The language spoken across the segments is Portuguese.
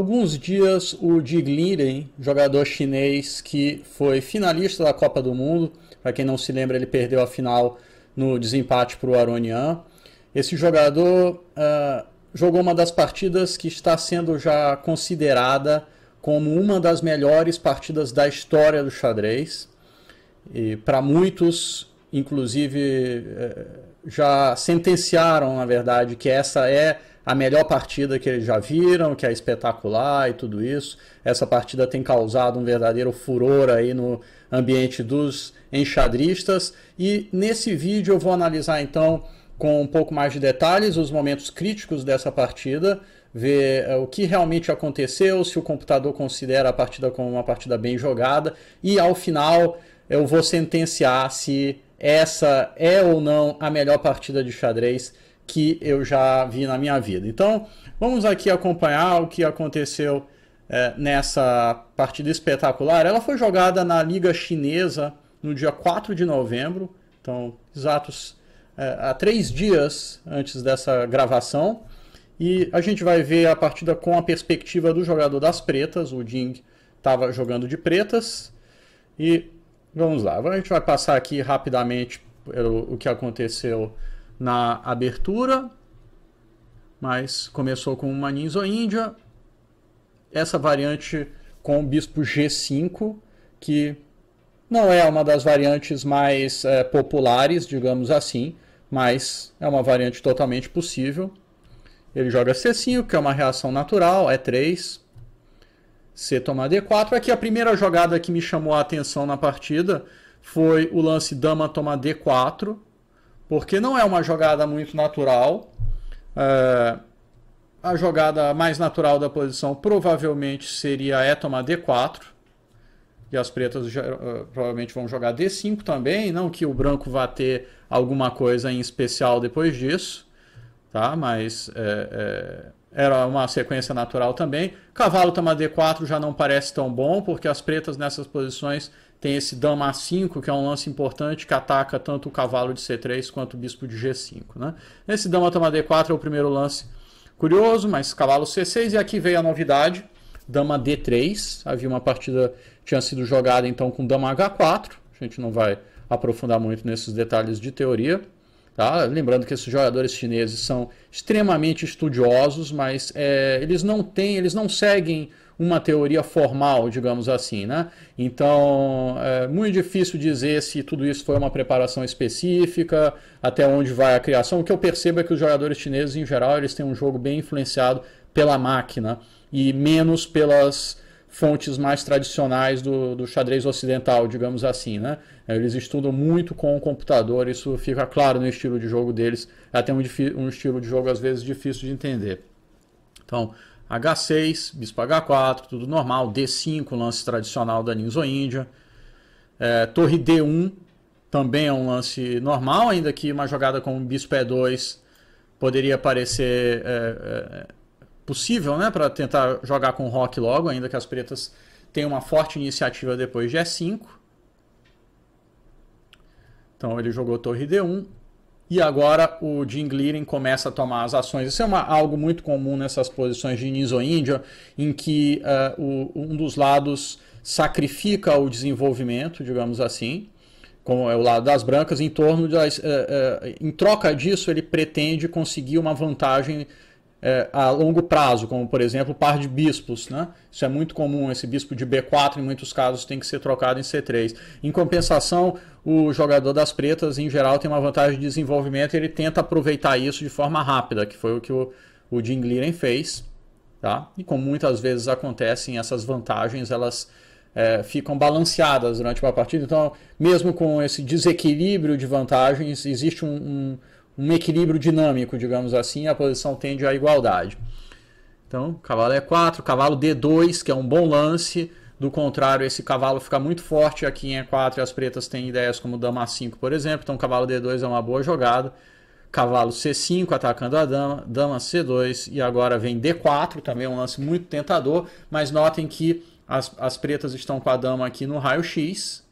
alguns dias, o Liren, jogador chinês que foi finalista da Copa do Mundo, para quem não se lembra, ele perdeu a final no desempate para o Aronian. Esse jogador uh, jogou uma das partidas que está sendo já considerada como uma das melhores partidas da história do xadrez. E para muitos, inclusive. Uh, já sentenciaram, na verdade, que essa é a melhor partida que eles já viram, que é espetacular e tudo isso. Essa partida tem causado um verdadeiro furor aí no ambiente dos enxadristas. E nesse vídeo eu vou analisar então com um pouco mais de detalhes os momentos críticos dessa partida, ver eh, o que realmente aconteceu, se o computador considera a partida como uma partida bem jogada e ao final eu vou sentenciar se essa é ou não a melhor partida de xadrez que eu já vi na minha vida. Então, vamos aqui acompanhar o que aconteceu é, nessa partida espetacular. Ela foi jogada na Liga Chinesa no dia 4 de novembro, então, exatos é, há três dias antes dessa gravação. E a gente vai ver a partida com a perspectiva do jogador das pretas. O Ding estava jogando de pretas. E Vamos lá, a gente vai passar aqui rapidamente o que aconteceu na abertura, mas começou com uma Índia, essa variante com o bispo G5, que não é uma das variantes mais é, populares, digamos assim, mas é uma variante totalmente possível. Ele joga C5, que é uma reação natural, é 3 c toma D4. Aqui a primeira jogada que me chamou a atenção na partida foi o lance dama tomar D4, porque não é uma jogada muito natural. É, a jogada mais natural da posição provavelmente seria e é tomar D4. E as pretas uh, provavelmente vão jogar D5 também, não que o branco vá ter alguma coisa em especial depois disso, tá? Mas é era uma sequência natural também. Cavalo dama D4 já não parece tão bom, porque as pretas nessas posições tem esse dama A5, que é um lance importante que ataca tanto o cavalo de C3 quanto o bispo de G5. Né? Esse dama dama D4 é o primeiro lance curioso, mas cavalo C6 e aqui veio a novidade, dama D3. Havia uma partida tinha sido jogada então com dama H4. A gente não vai aprofundar muito nesses detalhes de teoria. Tá? Lembrando que esses jogadores chineses são extremamente estudiosos, mas é, eles não têm, eles não seguem uma teoria formal, digamos assim, né? Então, é muito difícil dizer se tudo isso foi uma preparação específica, até onde vai a criação. O que eu percebo é que os jogadores chineses, em geral, eles têm um jogo bem influenciado pela máquina e menos pelas fontes mais tradicionais do, do xadrez ocidental, digamos assim. Né? Eles estudam muito com o computador, isso fica claro no estilo de jogo deles, até um, um estilo de jogo às vezes difícil de entender. Então, H6, bispo H4, tudo normal, D5, lance tradicional da Ninzo-Índia, é, torre D1 também é um lance normal, ainda que uma jogada com bispo E2 poderia parecer é, é, possível, né, para tentar jogar com rock logo, ainda que as pretas tenham uma forte iniciativa depois de E5. Então ele jogou torre D1 e agora o Jim Glirin começa a tomar as ações. Isso é uma, algo muito comum nessas posições de Nizo-Índia, em que uh, o, um dos lados sacrifica o desenvolvimento, digamos assim, como é o lado das brancas, em torno das, uh, uh, em troca disso ele pretende conseguir uma vantagem é, a longo prazo, como por exemplo par de bispos. Né? Isso é muito comum, esse bispo de B4 em muitos casos tem que ser trocado em C3. Em compensação, o jogador das pretas em geral tem uma vantagem de desenvolvimento e ele tenta aproveitar isso de forma rápida, que foi o que o, o Jim Gliren fez. Tá? E como muitas vezes acontecem, essas vantagens elas é, ficam balanceadas durante uma partida. Então, mesmo com esse desequilíbrio de vantagens, existe um, um um equilíbrio dinâmico, digamos assim, a posição tende à igualdade. Então, cavalo E4, é cavalo D2, que é um bom lance. Do contrário, esse cavalo fica muito forte aqui em E4 e as pretas têm ideias como dama A5, por exemplo. Então, cavalo D2 é uma boa jogada. Cavalo C5 atacando a dama, dama C2 e agora vem D4, também é um lance muito tentador. Mas notem que as, as pretas estão com a dama aqui no raio X.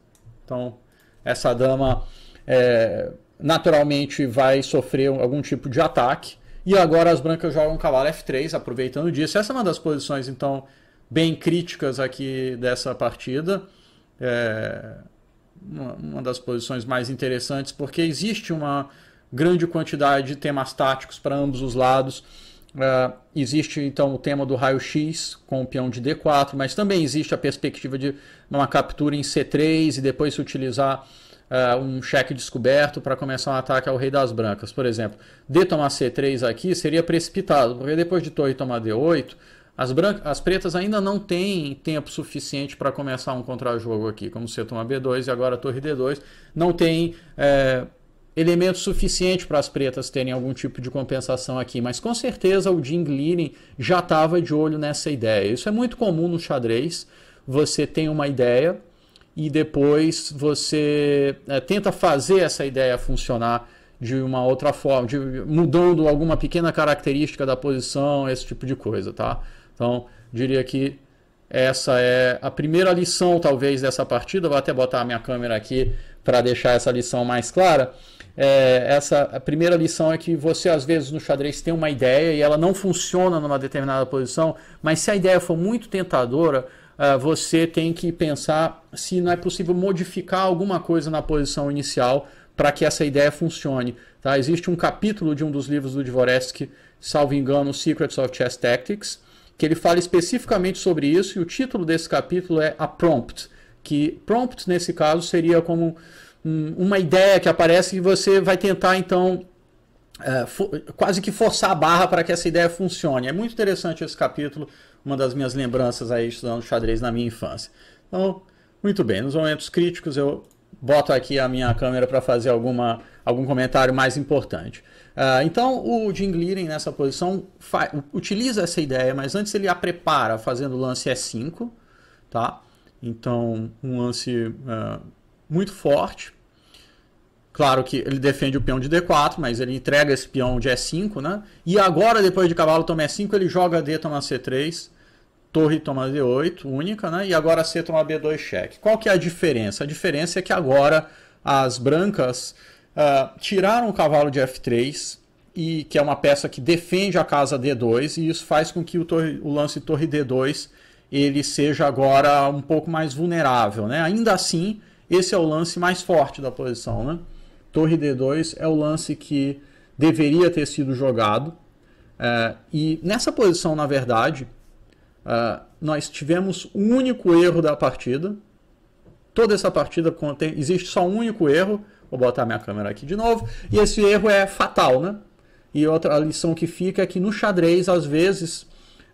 Então, essa dama é, naturalmente vai sofrer algum tipo de ataque. E agora as brancas jogam cavalo F3, aproveitando disso. Essa é uma das posições, então, bem críticas aqui dessa partida. É uma das posições mais interessantes, porque existe uma grande quantidade de temas táticos para ambos os lados. Uh, existe então o tema do raio-x com o peão de D4, mas também existe a perspectiva de uma captura em C3 e depois se utilizar uh, um cheque descoberto para começar um ataque ao rei das brancas. Por exemplo, D tomar C3 aqui seria precipitado, porque depois de torre tomar D8, as, brancas, as pretas ainda não têm tempo suficiente para começar um contra-jogo aqui, como C toma B2 e agora torre D2, não tem... É, elemento suficiente para as pretas terem algum tipo de compensação aqui, mas com certeza o Jing Liren já estava de olho nessa ideia. Isso é muito comum no xadrez. Você tem uma ideia, e depois você é, tenta fazer essa ideia funcionar de uma outra forma, de, mudando alguma pequena característica da posição, esse tipo de coisa, tá? Então, diria que essa é a primeira lição, talvez, dessa partida. Vou até botar a minha câmera aqui para deixar essa lição mais clara. É, essa a primeira lição é que você, às vezes, no xadrez tem uma ideia e ela não funciona numa determinada posição, mas se a ideia for muito tentadora, ah, você tem que pensar se não é possível modificar alguma coisa na posição inicial para que essa ideia funcione. Tá? Existe um capítulo de um dos livros do Dvoretsky, salvo engano, Secrets of Chess Tactics, que ele fala especificamente sobre isso, e o título desse capítulo é A Prompt, que prompt, nesse caso, seria como uma ideia que aparece e você vai tentar, então, é, quase que forçar a barra para que essa ideia funcione. É muito interessante esse capítulo, uma das minhas lembranças aí estudando xadrez na minha infância. Então, muito bem, nos momentos críticos eu boto aqui a minha câmera para fazer alguma, algum comentário mais importante. Uh, então, o Jim Gliren nessa posição utiliza essa ideia, mas antes ele a prepara fazendo o lance E5, tá? Então, um lance uh, muito forte. Claro que ele defende o peão de D4, mas ele entrega esse peão de E5, né? E agora, depois de cavalo toma E5, ele joga D, toma C3 torre toma D8, única, né? E agora C toma B2 cheque. Qual que é a diferença? A diferença é que agora as brancas uh, tiraram o cavalo de F3, e que é uma peça que defende a casa D2, e isso faz com que o, torre, o lance torre D2 ele seja agora um pouco mais vulnerável, né? Ainda assim, esse é o lance mais forte da posição, né? Torre D2 é o lance que deveria ter sido jogado. É, e nessa posição, na verdade, Uh, nós tivemos um único erro da partida. Toda essa partida contém, existe só um único erro. Vou botar minha câmera aqui de novo. E esse erro é fatal, né? E outra lição que fica é que no xadrez, às vezes,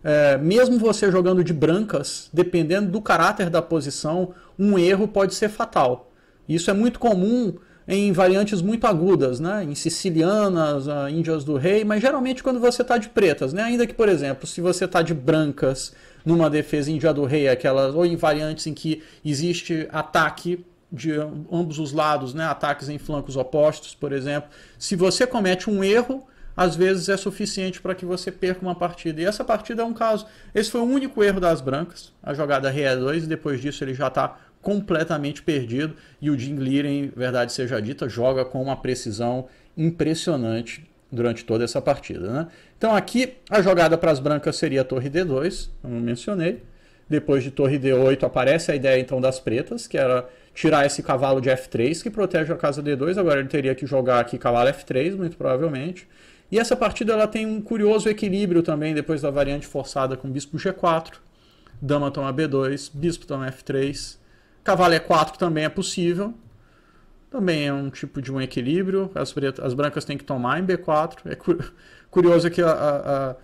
é, mesmo você jogando de brancas, dependendo do caráter da posição, um erro pode ser fatal. Isso é muito comum em variantes muito agudas, né? em sicilianas, ah, índias do rei, mas geralmente quando você está de pretas, né? ainda que, por exemplo, se você está de brancas numa defesa índia do rei, aquelas, ou em variantes em que existe ataque de ambos os lados, né? ataques em flancos opostos, por exemplo, se você comete um erro, às vezes é suficiente para que você perca uma partida. E essa partida é um caso. Esse foi o único erro das brancas, a jogada rei 2 é e depois disso ele já está completamente perdido e o Jim em verdade seja dita, joga com uma precisão impressionante durante toda essa partida. Né? Então aqui a jogada para as brancas seria a torre D2, como mencionei. Depois de torre D8 aparece a ideia então das pretas, que era tirar esse cavalo de F3 que protege a casa D2. Agora ele teria que jogar aqui cavalo F3, muito provavelmente. E essa partida ela tem um curioso equilíbrio também depois da variante forçada com bispo G4, dama toma B2, bispo toma F3 Cavalo E4 é também é possível. Também é um tipo de um equilíbrio. As, pretas, as brancas têm que tomar em B4. É cu curioso que a, a, a,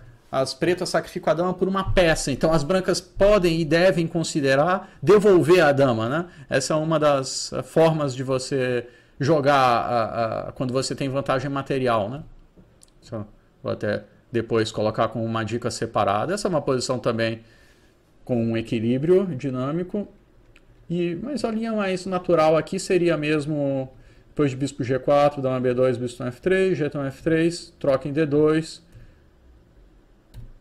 as pretas sacrificam a dama por uma peça. Então as brancas podem e devem considerar devolver a dama. Né? Essa é uma das eh, formas de você jogar quando você tem vantagem material. Né? vou até depois colocar com uma dica separada. Essa é uma posição também com um equilíbrio dinâmico. E, mas a linha mais natural aqui seria mesmo, depois de bispo G4, dá uma B2, bispo F3, g F3, troca em D2,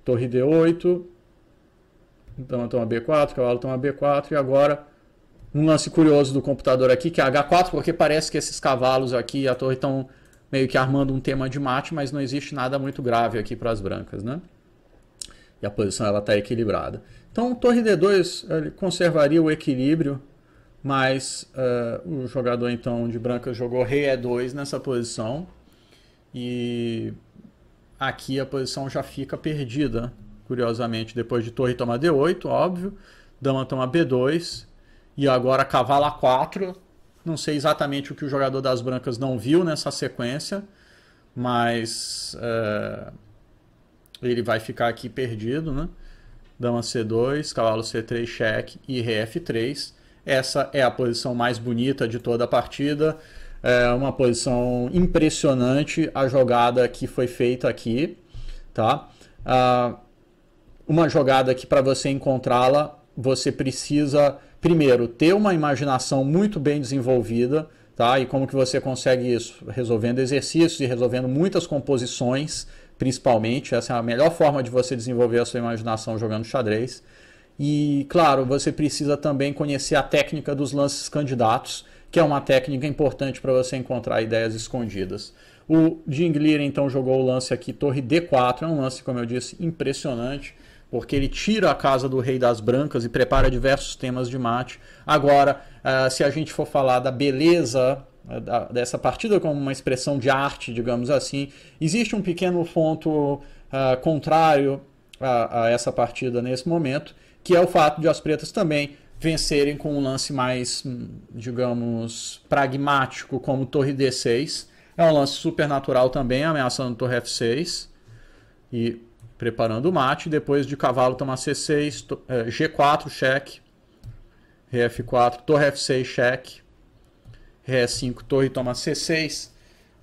torre D8, dama então toma B4, cavalo toma B4, e agora um lance curioso do computador aqui, que é H4, porque parece que esses cavalos aqui e a torre estão meio que armando um tema de mate, mas não existe nada muito grave aqui para as brancas, né? E a posição ela está equilibrada. Então, torre D2 conservaria o equilíbrio, mas uh, o jogador então de branca jogou rei E2 nessa posição e aqui a posição já fica perdida, curiosamente, depois de torre tomar D8, óbvio, dama toma B2 e agora cavalo A4. Não sei exatamente o que o jogador das brancas não viu nessa sequência, mas uh, ele vai ficar aqui perdido, né? dama c2, cavalo c3 cheque e rei f3. Essa é a posição mais bonita de toda a partida. É uma posição impressionante a jogada que foi feita aqui, tá? Ah, uma jogada que para você encontrá-la, você precisa primeiro ter uma imaginação muito bem desenvolvida, tá? E como que você consegue isso? Resolvendo exercícios e resolvendo muitas composições principalmente. Essa é a melhor forma de você desenvolver a sua imaginação jogando xadrez. E, claro, você precisa também conhecer a técnica dos lances candidatos, que é uma técnica importante para você encontrar ideias escondidas. O Jing Lear, então, jogou o lance aqui, torre D4. É um lance, como eu disse, impressionante porque ele tira a casa do rei das brancas e prepara diversos temas de mate. Agora, ah, se a gente for falar da beleza né, dessa partida como uma expressão de arte, digamos assim. Existe um pequeno ponto uh, contrário a, a, essa partida nesse momento, que é o fato de as pretas também vencerem com um lance mais, hum, digamos, pragmático, como torre d6. É um lance supernatural também, ameaçando torre f6 e preparando o mate. Depois de cavalo tomar c6, to, uh, eh, g4 cheque, rf4, torre f6 cheque Ré 5, torre toma C6.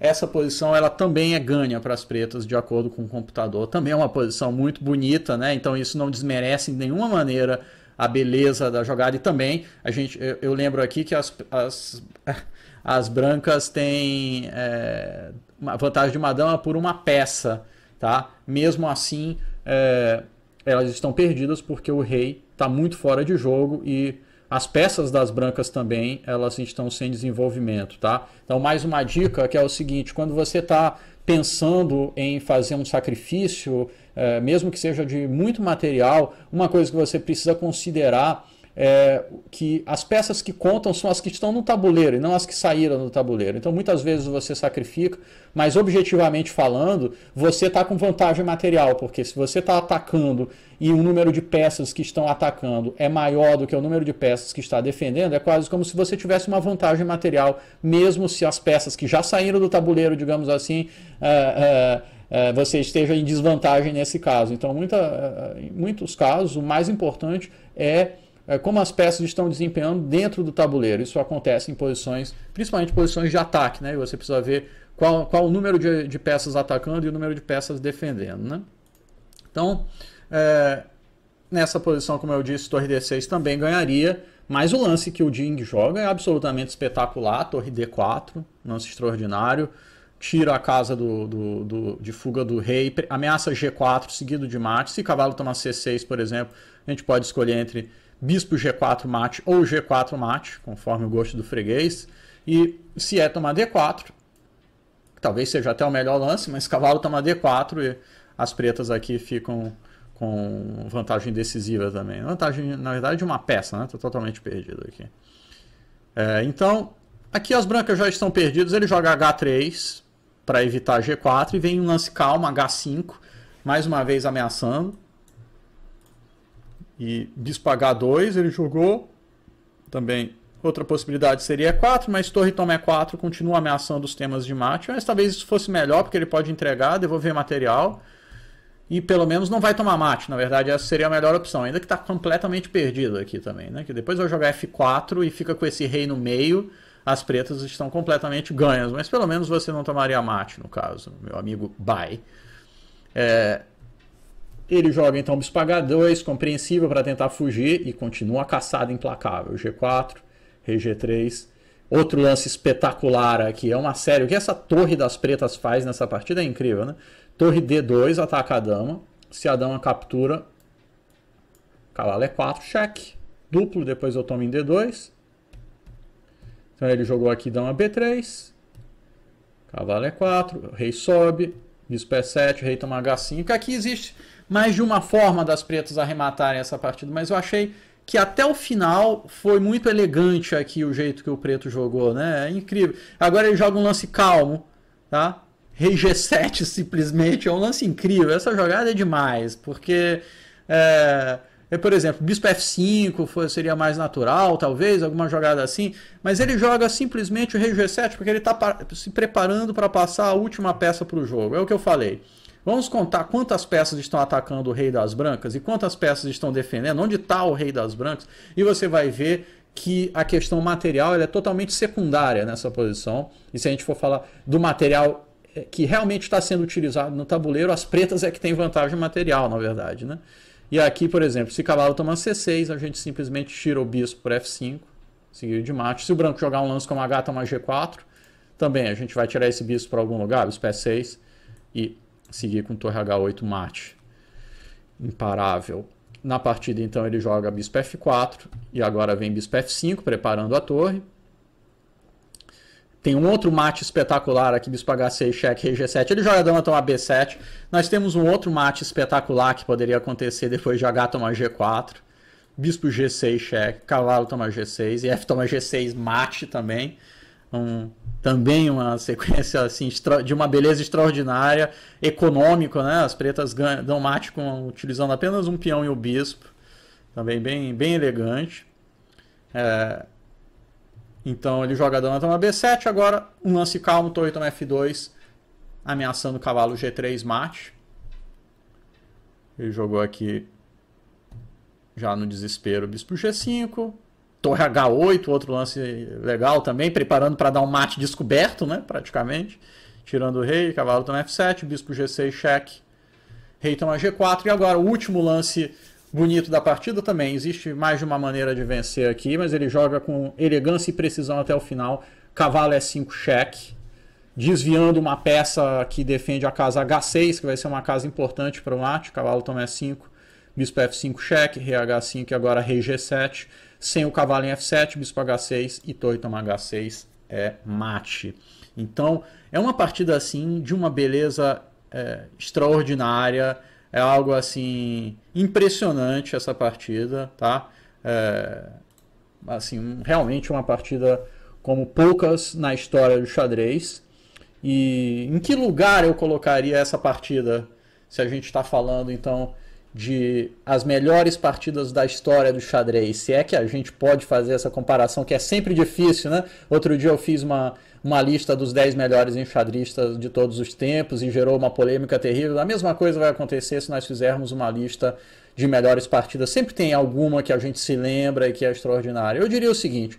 Essa posição ela também é ganha para as pretas, de acordo com o computador. Também é uma posição muito bonita, né? Então isso não desmerece de nenhuma maneira a beleza da jogada. E também, a gente, eu, eu lembro aqui que as, as, as brancas têm é, uma vantagem de uma dama por uma peça, tá? Mesmo assim, é, elas estão perdidas porque o rei está muito fora de jogo e as peças das brancas também, elas estão sem desenvolvimento, tá? Então, mais uma dica que é o seguinte, quando você está pensando em fazer um sacrifício, eh, mesmo que seja de muito material, uma coisa que você precisa considerar é, que as peças que contam são as que estão no tabuleiro e não as que saíram do tabuleiro. Então muitas vezes você sacrifica, mas objetivamente falando, você está com vantagem material, porque se você está atacando e o número de peças que estão atacando é maior do que o número de peças que está defendendo, é quase como se você tivesse uma vantagem material, mesmo se as peças que já saíram do tabuleiro, digamos assim, é, é, é você esteja em desvantagem nesse caso. Então, muita, é, em muitos casos, o mais importante é é, como as peças estão desempenhando dentro do tabuleiro. Isso acontece em posições, principalmente posições de ataque, né? E você precisa ver qual, qual o número de, de peças atacando e o número de peças defendendo, né? Então, é, nessa posição, como eu disse, torre D6 também ganharia, mas o lance que o Ding joga é absolutamente espetacular, torre D4, lance extraordinário, tira a casa do, do, do, de fuga do rei, ameaça G4 seguido de mate, se cavalo toma C6, por exemplo, a gente pode escolher entre bispo G4 mate ou G4 mate, conforme o gosto do freguês. E se é tomar D4, talvez seja até o melhor lance, mas cavalo toma D4 e as pretas aqui ficam com vantagem decisiva também. Vantagem, na verdade, de uma peça, né? Estou totalmente perdido aqui. É, então, aqui as brancas já estão perdidas. Ele joga H3 para evitar G4 e vem um lance calmo, H5, mais uma vez ameaçando e despagar 2, ele jogou. Também outra possibilidade seria 4, mas torre toma E4 é continua ameaçando os temas de mate. Mas talvez isso fosse melhor, porque ele pode entregar, devolver material e pelo menos não vai tomar mate. Na verdade, essa seria a melhor opção, ainda que está completamente perdido aqui também. Né? Que depois vai jogar F4 e fica com esse rei no meio. As pretas estão completamente ganhas, mas pelo menos você não tomaria mate no caso, meu amigo Bai. É, ele joga então bispo H2, compreensível para tentar fugir e continua a caçada implacável. G4, RG3. Outro lance espetacular aqui, é uma série. O que essa torre das pretas faz nessa partida é incrível, né? Torre D2 ataca a dama. Se a dama captura, cavalo E4, é cheque. Duplo, depois eu tomo em D2. Então ele jogou aqui dama B3. Cavalo E4, é rei sobe, bispo E7, rei toma H5. Aqui existe mais de uma forma das pretas arrematarem essa partida, mas eu achei que até o final foi muito elegante aqui o jeito que o preto jogou, né? É incrível. Agora ele joga um lance calmo, tá? Rei G7 simplesmente é um lance incrível. Essa jogada é demais, porque é, é por exemplo, bispo F5 foi, seria mais natural, talvez, alguma jogada assim, mas ele joga simplesmente o rei G7 porque ele está se preparando para passar a última peça para o jogo. É o que eu falei. Vamos contar quantas peças estão atacando o rei das brancas e quantas peças estão defendendo, onde está o rei das brancas, e você vai ver que a questão material é totalmente secundária nessa posição. E se a gente for falar do material eh, que realmente está sendo utilizado no tabuleiro, as pretas é que tem vantagem material, na verdade. Né? E aqui, por exemplo, se cavalo toma C6, a gente simplesmente tira o bispo por F5, seguido de mate. Se o branco jogar um lance como H, uma G4, também a gente vai tirar esse bispo para algum lugar, bispo E6, e seguir com torre H8 mate. Imparável. Na partida, então, ele joga bispo F4 e agora vem bispo F5 preparando a torre. Tem um outro mate espetacular aqui, bispo H6, cheque, rei G7. Ele joga dama toma B7. Nós temos um outro mate espetacular que poderia acontecer depois de H toma G4. Bispo G6, cheque, cavalo toma G6 e F toma G6, mate também um, também uma sequência assim de uma beleza extraordinária, econômico, né? As pretas ganham, dão mate com, utilizando apenas um peão e o bispo, também bem, bem elegante. É, então ele joga dama toma b7, agora um lance calmo, torre toma f2, ameaçando o cavalo g3 mate. Ele jogou aqui já no desespero bispo g5, Torre H8, outro lance legal também, preparando para dar um mate descoberto, né? Praticamente. Tirando o rei, cavalo toma F7, bispo G6, cheque. Rei toma G4. E agora o último lance bonito da partida também. Existe mais de uma maneira de vencer aqui, mas ele joga com elegância e precisão até o final. Cavalo E5, é cheque. Desviando uma peça que defende a casa H6, que vai ser uma casa importante para o mate. Cavalo toma E5, bispo F5, cheque, rei H5 e agora rei G7. Sem o cavalo em F7, bispo H6 e torre toma H6 é mate. Então, é uma partida assim de uma beleza é, extraordinária, é algo assim impressionante essa partida, tá? É, assim, realmente uma partida como poucas na história do xadrez. E em que lugar eu colocaria essa partida? Se a gente está falando então de as melhores partidas da história do xadrez, se é que a gente pode fazer essa comparação, que é sempre difícil, né? Outro dia eu fiz uma, uma lista dos 10 melhores enxadristas de todos os tempos e gerou uma polêmica terrível. A mesma coisa vai acontecer se nós fizermos uma lista de melhores partidas. Sempre tem alguma que a gente se lembra e que é extraordinária. Eu diria o seguinte: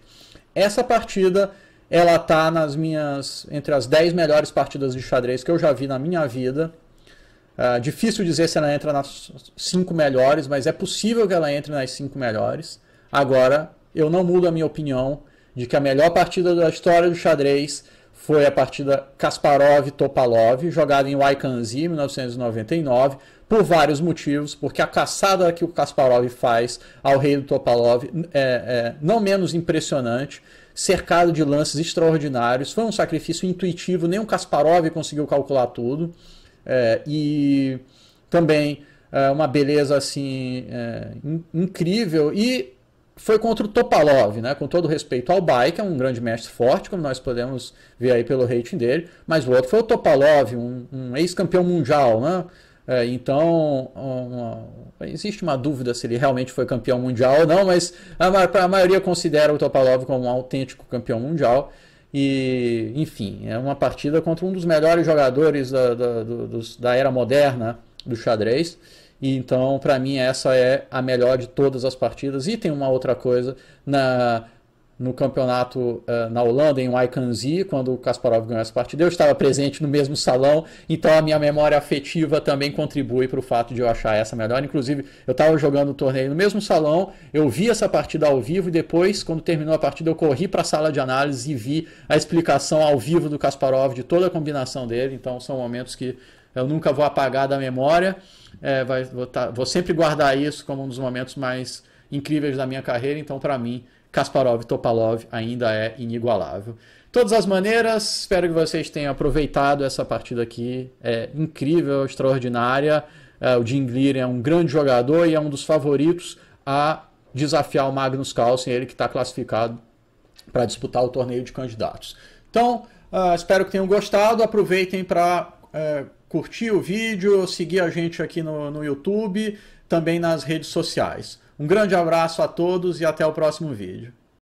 essa partida ela tá nas minhas entre as 10 melhores partidas de xadrez que eu já vi na minha vida ah, difícil dizer se ela entra nas cinco melhores, mas é possível que ela entre nas cinco melhores. Agora, eu não mudo a minha opinião de que a melhor partida da história do xadrez foi a partida Kasparov-Topalov, jogada em Wykanzi, 1999, por vários motivos, porque a caçada que o Kasparov faz ao rei do Topalov é, é não menos impressionante, cercado de lances extraordinários, foi um sacrifício intuitivo, nem o Kasparov conseguiu calcular tudo. É, e também é, uma beleza assim é, in, incrível. E foi contra o Topalov, né? com todo respeito ao Bai, que é um grande mestre forte, como nós podemos ver aí pelo rating dele, mas o outro foi o Topalov, um, um ex-campeão mundial. Né? É, então, uma, existe uma dúvida se ele realmente foi campeão mundial ou não, mas a, a maioria considera o Topalov como um autêntico campeão mundial. E, enfim, é uma partida contra um dos melhores jogadores da, da, do, da era moderna do xadrez. E então, para mim, essa é a melhor de todas as partidas. E tem uma outra coisa na no campeonato uh, na Holanda, em Wykanzi, quando o Kasparov ganhou essa partida. Eu estava presente no mesmo salão, então a minha memória afetiva também contribui para o fato de eu achar essa melhor. Inclusive, eu estava jogando o torneio no mesmo salão, eu vi essa partida ao vivo e depois, quando terminou a partida, eu corri para a sala de análise e vi a explicação ao vivo do Kasparov de toda a combinação dele. Então, são momentos que eu nunca vou apagar da memória. É, vai, vou, tá, vou sempre guardar isso como um dos momentos mais incríveis da minha carreira. Então, para mim, Kasparov e Topalov ainda é inigualável. De todas as maneiras, espero que vocês tenham aproveitado essa partida aqui. É incrível, extraordinária. É, o Jim Leary é um grande jogador e é um dos favoritos a desafiar o Magnus Carlsen, ele que está classificado para disputar o torneio de candidatos. Então, uh, espero que tenham gostado. Aproveitem para é, curtir o vídeo, seguir a gente aqui no, no YouTube, também nas redes sociais. Um grande abraço a todos e até o próximo vídeo.